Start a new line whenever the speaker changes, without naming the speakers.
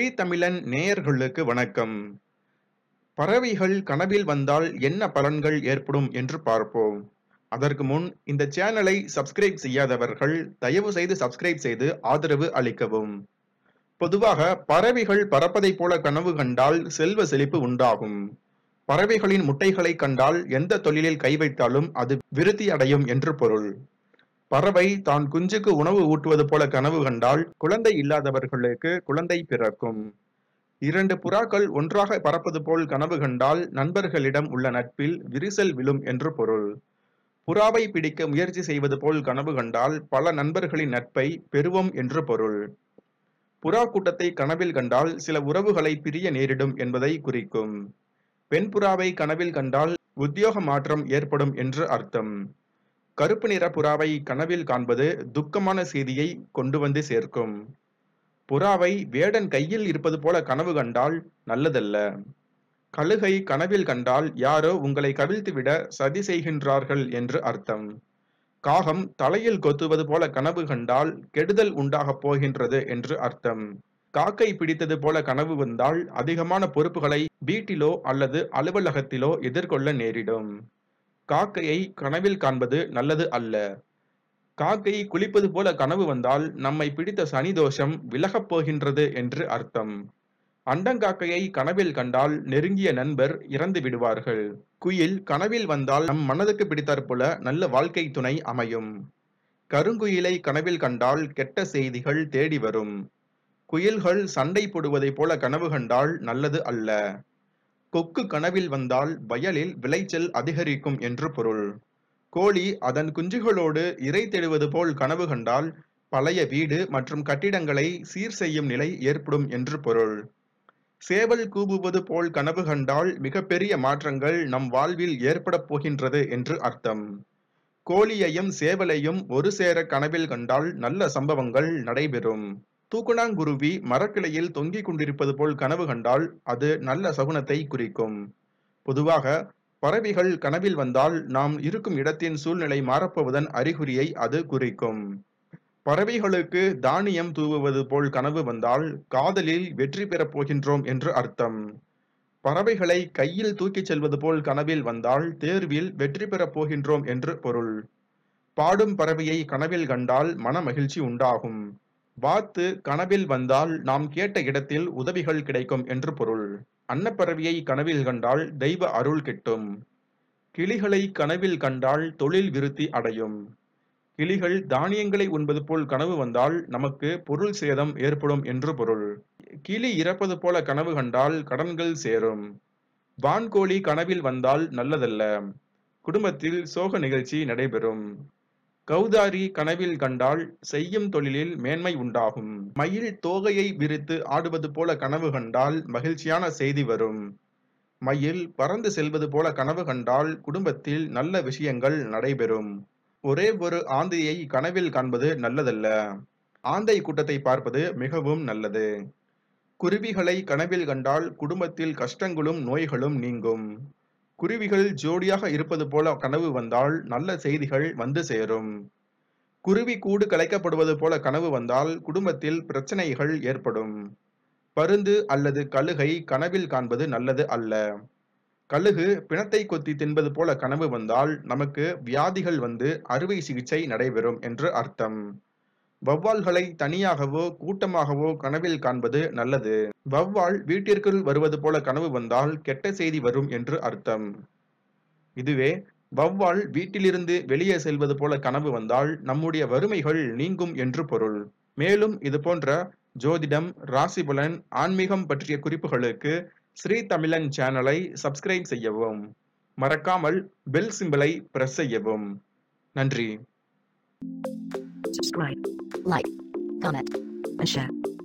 ஸ்ரீ தமிழன் நேயர்களுக்கு வணக்கம் பறவைகள் கனவில் வந்தால் என்ன பலன்கள் ஏற்படும் என்று பார்ப்போம் அதற்கு முன் இந்த சேனலை சப்ஸ்கிரைப் செய்யாதவர்கள் தயவு செய்து சப்ஸ்கிரைப் செய்து ஆதரவு அளிக்கவும் பொதுவாக பறவைகள் பறப்பதைப் போல கனவு கண்டால் செல்வ செழிப்பு உண்டாகும் பறவைகளின் முட்டைகளை கண்டால் எந்த தொழிலில் கை வைத்தாலும் அது விருத்தி அடையும் என்று பொருள் பறவை தான் குஞ்சுக்கு உணவு ஊட்டுவது போல கனவு கண்டால் குழந்தை இல்லாதவர்களுக்கு குழந்தை பிறக்கும் இரண்டு புறாக்கள் ஒன்றாக பறப்பது போல் கனவு கண்டால் நண்பர்களிடம் உள்ள நட்பில் விரிசல் விழும் என்று பொருள் புறாவை பிடிக்க முயற்சி செய்வது போல் கனவு கண்டால் பல நண்பர்களின் நட்பை பெறுவோம் என்று பொருள் புறா கூட்டத்தை கனவில் கண்டால் சில உறவுகளை பிரிய நேரிடும் என்பதை குறிக்கும் பெண் புறாவை கனவில் கண்டால் உத்தியோக மாற்றம் ஏற்படும் என்று அர்த்தம் கருப்பு நிற புறாவை கனவில் காண்பது துக்கமான செய்தியை கொண்டு வந்து சேர்க்கும் புறாவை வேடன் கையில் இருப்பது போல கனவு கண்டால் நல்லதல்ல கழுகை கனவில் கண்டால் யாரோ உங்களை கவிழ்த்துவிட சதி செய்கின்றார்கள் என்று அர்த்தம் காகம் தலையில் கொத்துவது போல கனவு கண்டால் கெடுதல் உண்டாகப் போகின்றது என்று அர்த்தம் காக்கை பிடித்தது போல கனவு வந்தால் அதிகமான பொறுப்புகளை வீட்டிலோ அல்லது அலுவலகத்திலோ எதிர்கொள்ள நேரிடும் காக்கையை கனவில் காண்பது நல்லது அல்ல காக்கை குளிப்பது போல கனவு வந்தால் நம்மை பிடித்த சனி தோஷம் விலகப் போகின்றது என்று அர்த்தம் அண்டங்காக்கையை கனவில் கண்டால் நெருங்கிய நண்பர் இறந்து விடுவார்கள் குயில் கனவில் வந்தால் நம் மனதுக்கு பிடித்தாற் போல நல்ல வாழ்க்கை துணை அமையும் கருங்குயிலை கனவில் கண்டால் கெட்ட செய்திகள் தேடி வரும் குயில்கள் சண்டை போடுவதைப் போல கனவு கண்டால் நல்லது அல்ல கொக்கு கனவில் வந்தால் வயலில் விளைச்சல் அதிகரிக்கும் என்று பொருள் கோழி அதன் குஞ்சுகளோடு இறை தேடுவது போல் கனவு கண்டால் பழைய வீடு மற்றும் கட்டிடங்களை சீர் செய்யும் நிலை ஏற்படும் என்று பொருள் சேவல் கூவுவது போல் கனவு கண்டால் மிகப்பெரிய மாற்றங்கள் நம் வாழ்வில் ஏற்படப் போகின்றது என்று அர்த்தம் கோழியையும் சேவலையும் ஒரு சேர கனவில் கண்டால் நல்ல சம்பவங்கள் நடைபெறும் தூக்குணாங்குருவி மரக்கிளையில் தொங்கிக் கொண்டிருப்பது போல் கனவு கண்டால் அது நல்ல சகுனத்தை குறிக்கும் பொதுவாக பறவைகள் கனவில் வந்தால் நாம் இருக்கும் இடத்தின் சூழ்நிலை மாறப்போவதன் அறிகுறியை அது குறிக்கும் பறவைகளுக்கு தானியம் தூவுவது போல் கனவு வந்தால் காதலில் வெற்றி பெறப் போகின்றோம் என்று அர்த்தம் பறவைகளை கையில் தூக்கிச் செல்வது போல் கனவில் வந்தால் தேர்வில் வெற்றி பெறப் போகின்றோம் என்று பொருள் பாடும் பறவையை கனவில் கண்டால் மன மகிழ்ச்சி உண்டாகும் வாத்து கனவில் வந்தால் நாம் கேட்ட இடத்தில் உதவிகள் கிடைக்கும் என்று பொருள் அன்னப்பறவையை கனவில் கண்டால் தெய்வ அருள் கிட்டும் கிளிகளை கனவில் கண்டால் தொழில் விருத்தி அடையும் கிளிகள் தானியங்களை உண்பது போல் கனவு வந்தால் நமக்கு பொருள் சேதம் ஏற்படும் என்று பொருள் கிளி இறப்பது போல கனவு கண்டால் கடன்கள் சேரும் வான்கோழி கனவில் வந்தால் நல்லதல்ல குடும்பத்தில் சோக நிகழ்ச்சி நடைபெறும் கௌதாரி கனவில் கண்டால் செய்யும் தொழிலில் மேன்மை உண்டாகும் மயில் தோகையை விரித்து ஆடுவது போல கனவு கண்டால் மகிழ்ச்சியான செய்தி வரும் மயில் பறந்து செல்வது போல கனவு கண்டால் குடும்பத்தில் நல்ல விஷயங்கள் நடைபெறும் ஒரே ஒரு ஆந்தையை கனவில் காண்பது நல்லதல்ல ஆந்தை கூட்டத்தை பார்ப்பது மிகவும் நல்லது குருவிகளை கனவில் கண்டால் குடும்பத்தில் கஷ்டங்களும் நோய்களும் நீங்கும் குருவிகள் ஜோடியாக இருப்பது போல கனவு வந்தால் நல்ல செய்திகள் வந்து சேரும் குருவி கூடு கலைக்கப்படுவது போல கனவு வந்தால் குடும்பத்தில் பிரச்சனைகள் ஏற்படும் பருந்து அல்லது கழுகை கனவில் காண்பது நல்லது அல்ல கழுகு பிணத்தை கொத்தி தின்பது போல கனவு வந்தால் நமக்கு வியாதிகள் வந்து அறுவை சிகிச்சை நடைபெறும் என்று அர்த்தம் வௌவால்களை தனியாகவோ கூட்டமாகவோ கனவில் காண்பது நல்லது வௌவால் வீட்டிற்குள் வருவது போல கனவு வந்தால் கெட்ட செய்தி வரும் என்று அர்த்தம் இதுவே வௌவால் வீட்டிலிருந்து வெளியே செல்வது போல கனவு வந்தால் நம்முடைய வறுமைகள் நீங்கும் என்று பொருள் மேலும் இது போன்ற ஜோதிடம் ராசிபலன் ஆன்மீகம் பற்றிய குறிப்புகளுக்கு ஸ்ரீ தமிழன் சேனலை சப்ஸ்கிரைப் செய்யவும் மறக்காமல் பெல் சிம்பிளை பிரஸ் செய்யவும் நன்றி subscribe like, comment, and share.